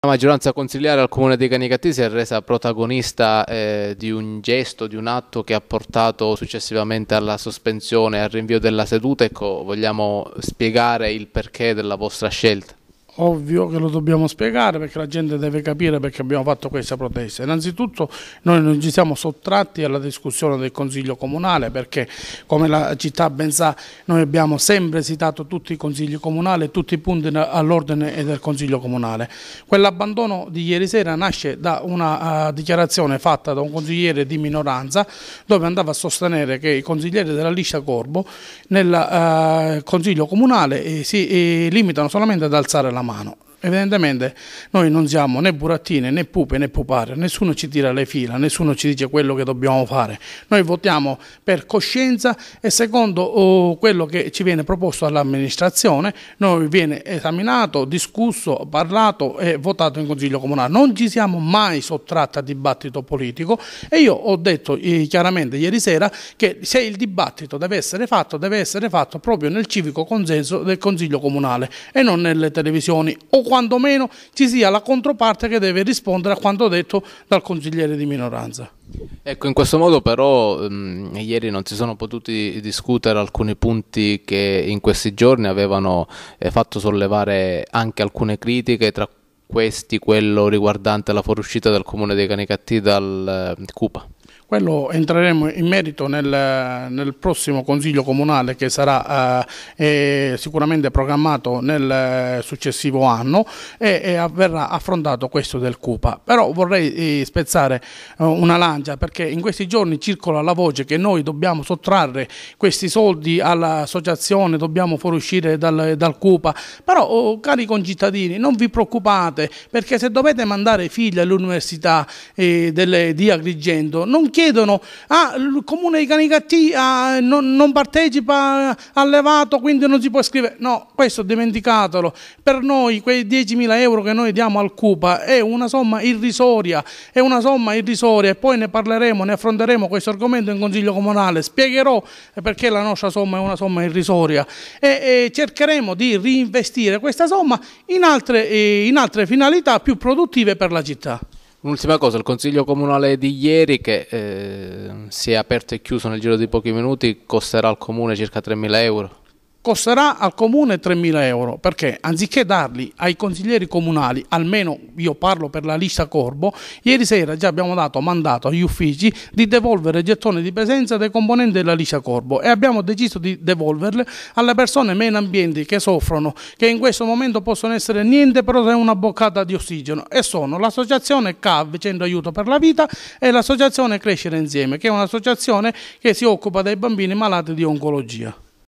La maggioranza consigliare al Comune di Canicattì si è resa protagonista eh, di un gesto, di un atto che ha portato successivamente alla sospensione, al rinvio della seduta. Ecco, vogliamo spiegare il perché della vostra scelta? ovvio che lo dobbiamo spiegare perché la gente deve capire perché abbiamo fatto questa protesta. Innanzitutto noi non ci siamo sottratti alla discussione del Consiglio Comunale perché come la città ben sa noi abbiamo sempre esitato tutti i consigli comunali, e tutti i punti all'ordine del Consiglio Comunale. Quell'abbandono di ieri sera nasce da una uh, dichiarazione fatta da un consigliere di minoranza dove andava a sostenere che i consiglieri della liscia Corbo nel uh, Consiglio Comunale eh, si eh, limitano solamente ad alzare la mano mano. Evidentemente noi non siamo né burattine né pupe né pupare, nessuno ci tira le fila, nessuno ci dice quello che dobbiamo fare. Noi votiamo per coscienza e secondo oh, quello che ci viene proposto dall'amministrazione, noi viene esaminato, discusso, parlato e votato in Consiglio Comunale. Non ci siamo mai sottratti a dibattito politico e io ho detto eh, chiaramente ieri sera che se il dibattito deve essere fatto, deve essere fatto proprio nel civico consenso del Consiglio Comunale e non nelle televisioni o quantomeno ci sia la controparte che deve rispondere a quanto detto dal consigliere di minoranza. Ecco, in questo modo però mh, ehm, ieri non si sono potuti discutere alcuni punti che in questi giorni avevano eh, fatto sollevare anche alcune critiche, tra questi quello riguardante la fuoriuscita del comune dei Canicattì dal eh, CUPA. Quello entreremo in merito nel, nel prossimo Consiglio Comunale che sarà eh, sicuramente programmato nel successivo anno e, e, verrà affrontato questo del CUPA. Però vorrei eh, spezzare eh, una lancia perché in questi giorni circola la voce che noi dobbiamo sottrarre questi soldi all'associazione, dobbiamo fuoriuscire dal, dal CUPA, però oh, cari concittadini non vi preoccupate perché se dovete mandare figli all'università eh, di Agrigento non chiedono, ah, il comune di Canicattì ah, non, non, partecipa al levato, quindi non si può scrivere. No, questo dimenticatelo. Per noi quei 10.000 euro che noi diamo al CUPA è una somma irrisoria, è una somma irrisoria e poi ne parleremo, ne affronteremo questo argomento in Consiglio Comunale. Spiegherò perché la nostra somma è una somma irrisoria e, e cercheremo di reinvestire questa somma in altre, eh, in altre finalità più produttive per la città. Un'ultima cosa, il Consiglio Comunale di ieri che eh, si è aperto e chiuso nel giro di pochi minuti costerà al Comune circa 3.000 euro costerà al comune 3.000 euro perché anziché darli ai consiglieri comunali, almeno io parlo per la lista Corbo, ieri sera già abbiamo dato mandato agli uffici di devolvere gettoni di presenza dei componenti della lista Corbo e abbiamo deciso di devolverle alle persone meno ambienti che soffrono, che in questo momento possono essere niente però se una boccata di ossigeno e sono l'associazione CAV, Centro Aiuto per la Vita e l'associazione Crescere Insieme, che è un'associazione che si occupa dei bambini malati di oncologia.